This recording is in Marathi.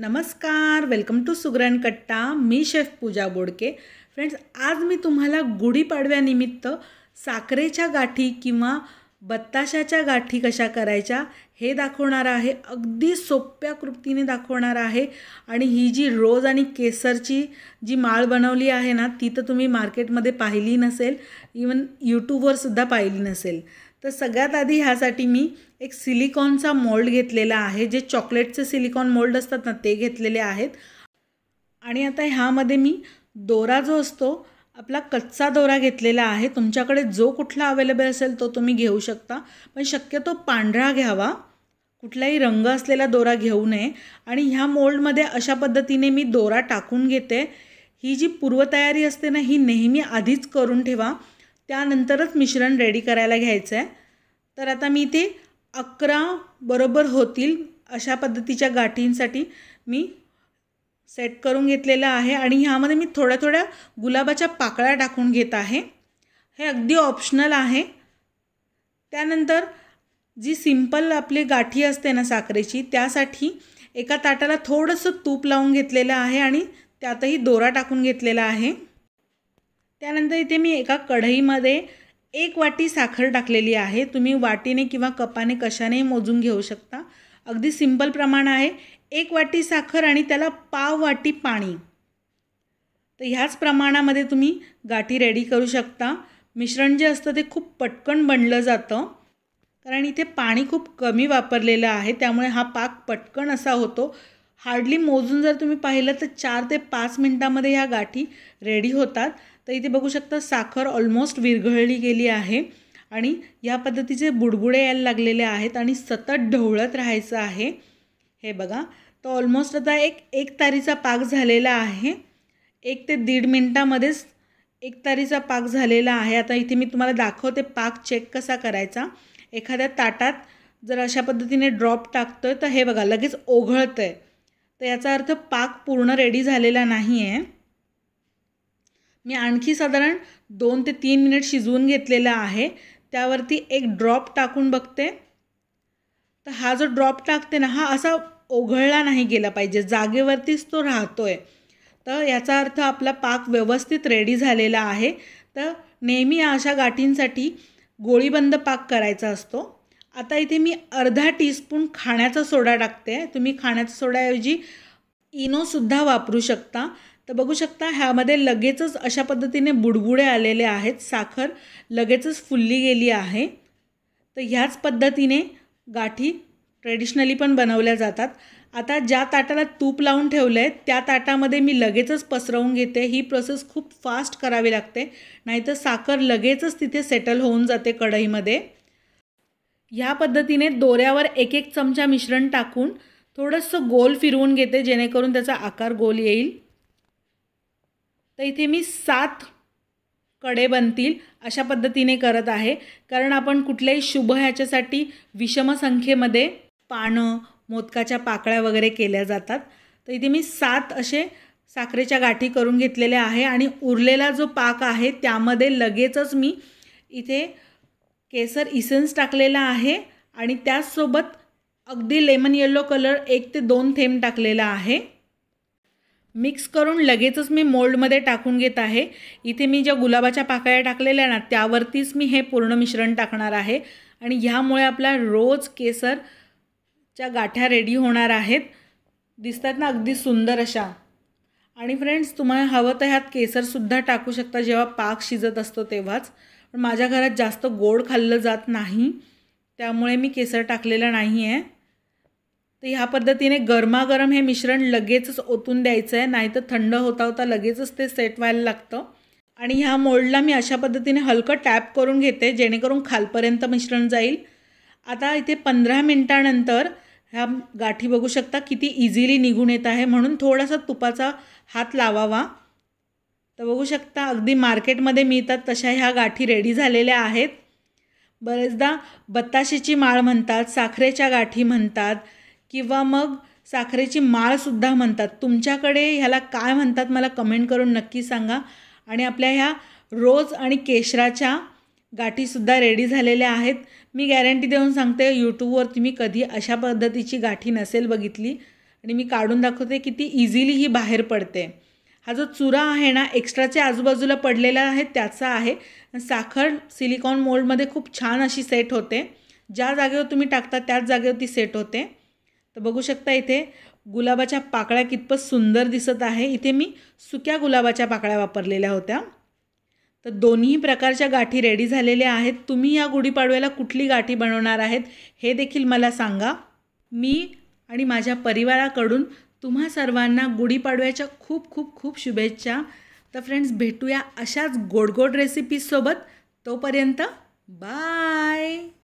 नमस्कार वेलकम टू सुगरण कट्टा मी शेफ पूजा बोडके फ्रेंड्स आज मी तुम्हाला गुढीपाडव्यानिमित्त साखरेच्या गाठी किंवा बत्ताशाच्या गाठी कशा करायच्या हे दाखवणार आहे अगदी सोप्या कृतीने दाखवणार आहे आणि ही जी रोज आणि केसरची जी माळ बनवली आहे ना ती तर तुम्ही मार्केटमध्ये पाहिली नसेल इवन सुद्धा पाहिली नसेल तर सगळ्यात आधी ह्यासाठी मी एक सिलिकॉनचा मोल्ड घेतलेला आहे जे चॉकलेटचे सिलिकॉन मोल्ड असतात ना ते घेतलेले आहेत आणि आता ह्यामध्ये मी दोरा जो असतो आपला कच्चा दोरा घेतलेला आहे तुमच्याकडे जो कुठला अवेलेबल असेल तो तुम्ही घेऊ शकता पण शक्यतो पांढरा घ्यावा कुठलाही रंग असलेला दोरा घेऊ नये आणि ह्या मोल्डमध्ये अशा पद्धतीने मी दोरा टाकून घेते ही जी पूर्वतयारी असते ना ही नेहमी आधीच करून ठेवा त्यानंतरच मिश्रण रेडी करायला घ्यायचं आहे तर आता मी इथे अकरा बरोबर होतील अशा पद्धतीच्या गाठींसाठी मी सेट करून घेतलेलं आहे आणि ह्यामध्ये मी थोड्या थोड्या गुलाबाच्या पाकळ्या टाकून घेत आहे हे अगदी ऑप्शनल आहे त्यानंतर जी सिंपल आपली गाठी असते ना साखरेची त्यासाठी एका ताटाला थोडंसं तूप लावून घेतलेलं आहे आणि त्यातही दोरा टाकून घेतलेला आहे त्यानंतर इथे मी एका कढईमध्ये एक वाटी साखर टाकलेली आहे तुम्ही वाटीने किंवा कपाने कशानेही मोजून घेऊ शकता अगदी सिंपल प्रमाण आहे एक वाटी साखर आणि त्याला पाव वाटी पाणी तर ह्याच प्रमाणामध्ये तुम्ही गाठी रेडी करू शकता मिश्रण जे असतं ते खूप पटकन बनलं जातं कारण इथे पाणी खूप कमी वापरलेलं आहे त्यामुळे हा पाक पटकन असा होतो हार्डली मोजून जर तुम्ही पाहिलं तर चार ते पाच मिनटामध्ये ह्या गाठी रेडी होतात तर इथे बघू शकता साखर ऑलमोस्ट विरघळली गेली आहे आणि या पद्धतीचे बुडबुडे यायला लागलेले आहेत आणि सतत ढवळत राहायचं आहे हे बघा तर ऑलमोस्ट आता एक एक तारीचा पाक झालेला आहे एक ते दीड मिनटामध्येच एक तारीचा पाक झालेला आहे आता इथे मी तुम्हाला दाखवते पाक चेक कसा करायचा एखाद्या ताटात जर अशा पद्धतीने ड्रॉप टाकतो आहे तर हे बघा लगेच ओघळतं आहे तर याचा अर्थ पाक पूर्ण रेडी झालेला नाही आहे मी आणखी साधारण दोन ते तीन मिनिट शिजवून घेतलेलं आहे त्यावरती एक ड्रॉप टाकून बघते तर हा जो ड्रॉप टाकते ना हा असा ओघळला नाही गेला पाहिजे जागेवरतीच तो राहतो आहे तर याचा अर्थ आपला पाक व्यवस्थित रेडी झालेला आहे तर नेहमी अशा गाठींसाठी गोळीबंद पाक करायचा असतो आता इथे मी अर्धा टीस्पून खाण्याचा सोडा टाकते तुम्ही खाण्याचा सोडाऐवजी इनोसुद्धा वापरू शकता तर बघू शकता ह्यामध्ये लगेचच अशा पद्धतीने बुडबुडे आलेले आहेत साखर लगेचच फुलली गेली आहे तर ह्याच पद्धतीने गाठी ट्रेडिशनली पण बनवल्या जातात आता ज्या ताटाला तूप लावून ठेवलं आहे त्या ताटामध्ये मी लगेचच पसरवून घेते ही प्रोसेस खूप फास्ट करावी लागते नाहीतर साखर लगेचच तिथे सेटल होऊन जाते कढईमध्ये ह्या पद्धतीने दोऱ्यावर एक एक चमचा मिश्रण टाकून थोडंसं गोल फिरवून घेते जेणेकरून त्याचा आकार गोल येईल तर इथे मी सात कडे बनतील अशा पद्धतीने करत आहे कारण आपण कुठल्याही शुभ ह्याच्यासाठी विषम संख्येमध्ये पानं मोदकाच्या पाकळ्या वगैरे केल्या जातात तर इथे मी सात असे साखरेच्या गाठी करून घेतलेले आहे आणि उरलेला जो पाक आहे त्यामध्ये लगेचच मी इथे केसर इसन्स टाकलेला आहे आणि त्याचसोबत अगदी लेमन येलो कलर एक ते दोन थेंब टाकलेला आहे मिक्स करून लगेचच मी मोल्डमध्ये टाकून घेत आहे इथे मी ज्या गुलाबाच्या पाकळ्या टाकलेल्या ना त्यावरतीच मी हे पूर्ण मिश्रण टाकणार आहे आणि ह्यामुळे आपला रोज केसरच्या गाठ्या रेडी होणार आहेत दिसतात ना अगदी सुंदर अशा आणि फ्रेंड्स तुम्हाला हवं तर ह्यात केसरसुद्धा टाकू शकता जेव्हा पाक शिजत असतो तेव्हाच पण माझ्या घरात जास्त गोड खाल्लं जात नाही त्यामुळे मी केसर टाकलेलं नाही आहे तर ह्या पद्धतीने गरमागरम हे मिश्रण लगेचच ओतून द्यायचं आहे नाहीतर थंड होता होता लगेचच ते सेट व्हायला लागतं आणि ह्या मोल्डला मी अशा पद्धतीने हलकं टॅप करून घेते जेणेकरून खालपर्यंत मिश्रण जाईल आता इथे पंधरा मिनटानंतर ह्या गाठी बघू शकता किती इझिली निघून येत आहे म्हणून थोडासा तुपाचा हात लावावा तर बघू शकता अगदी मार्केटमध्ये मिळतात तशा ह्या गाठी रेडी झालेल्या आहेत बरेचदा बताशेची माळ म्हणतात साखरेच्या गाठी म्हणतात किंवा मग साखरेची माळसुद्धा म्हणतात तुमच्याकडे ह्याला काय म्हणतात मला कमेंट करून नक्की सांगा आणि आपल्या ह्या रोज आणि केशराच्या गाठीसुद्धा रेडी झालेल्या आहेत मी गॅरंटी देऊन सांगते यूट्यूबवर तुम्ही कधी अशा पद्धतीची गाठी नसेल बघितली आणि मी काढून दाखवते की ती इझिली ही बाहेर पडते हा जो चुरा आहे ना एक्स्ट्राच्या आजूबाजूला पडलेला आहे त्याचा आहे साखर सिलिकॉन मोल्डमध्ये खूप छान अशी सेट होते ज्या जागेवर तुम्ही टाकता त्याच जागेवर ती सेट होते तर बघू शकता इथे गुलाबाच्या पाकळ्या कितपत सुंदर दिसत आहे इथे मी सुक्या गुलाबाच्या पाकळ्या वापरलेल्या होत्या तर दोन्ही प्रकारच्या गाठी रेडी झालेल्या आहेत तुम्ही या गुढीपाडव्याला कुठली गाठी बनवणार आहेत हे देखील मला सांगा मी आणि माझ्या परिवाराकडून तुम्हा सर्वांना गुढीपाडव्याच्या खूप खूप खूप शुभेच्छा तर फ्रेंड्स भेटूया अशाच गोडगोड रेसिपीजसोबत तोपर्यंत बाय